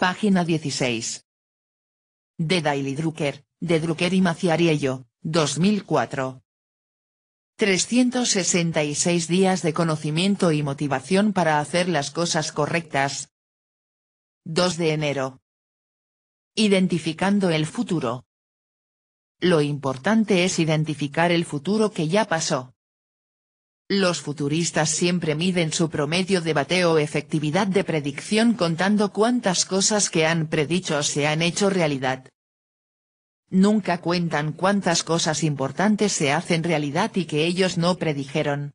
Página 16. de Daily Drucker, de Drucker y Maciariello, 2004. 366 días de conocimiento y motivación para hacer las cosas correctas. 2 de enero. Identificando el futuro. Lo importante es identificar el futuro que ya pasó. Los futuristas siempre miden su promedio de bateo o efectividad de predicción contando cuántas cosas que han predicho se han hecho realidad. Nunca cuentan cuántas cosas importantes se hacen realidad y que ellos no predijeron.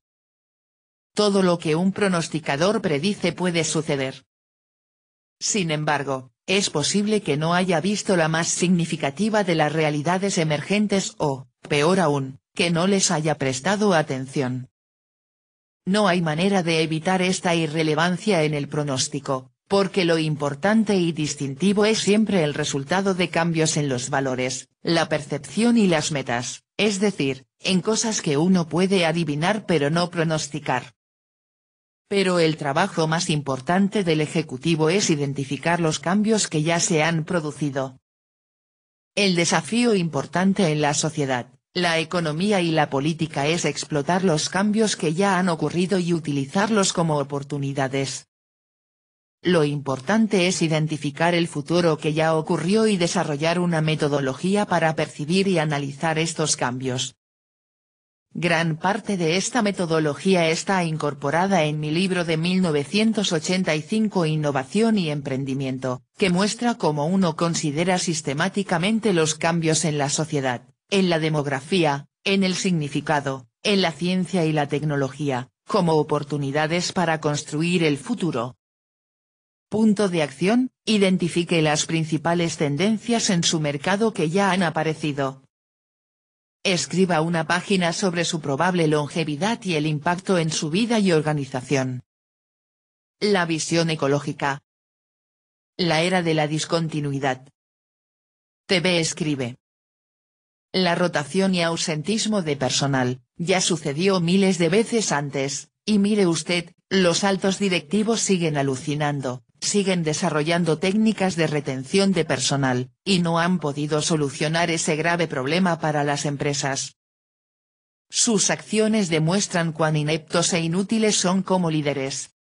Todo lo que un pronosticador predice puede suceder. Sin embargo, es posible que no haya visto la más significativa de las realidades emergentes o, peor aún, que no les haya prestado atención. No hay manera de evitar esta irrelevancia en el pronóstico, porque lo importante y distintivo es siempre el resultado de cambios en los valores, la percepción y las metas, es decir, en cosas que uno puede adivinar pero no pronosticar. Pero el trabajo más importante del Ejecutivo es identificar los cambios que ya se han producido. El desafío importante en la sociedad, la economía y la política es explotar los cambios que ya han ocurrido y utilizarlos como oportunidades. Lo importante es identificar el futuro que ya ocurrió y desarrollar una metodología para percibir y analizar estos cambios. Gran parte de esta metodología está incorporada en mi libro de 1985 Innovación y Emprendimiento, que muestra cómo uno considera sistemáticamente los cambios en la sociedad en la demografía, en el significado, en la ciencia y la tecnología, como oportunidades para construir el futuro. Punto de acción, identifique las principales tendencias en su mercado que ya han aparecido. Escriba una página sobre su probable longevidad y el impacto en su vida y organización. La visión ecológica. La era de la discontinuidad. TV escribe. La rotación y ausentismo de personal, ya sucedió miles de veces antes, y mire usted, los altos directivos siguen alucinando, siguen desarrollando técnicas de retención de personal, y no han podido solucionar ese grave problema para las empresas. Sus acciones demuestran cuán ineptos e inútiles son como líderes,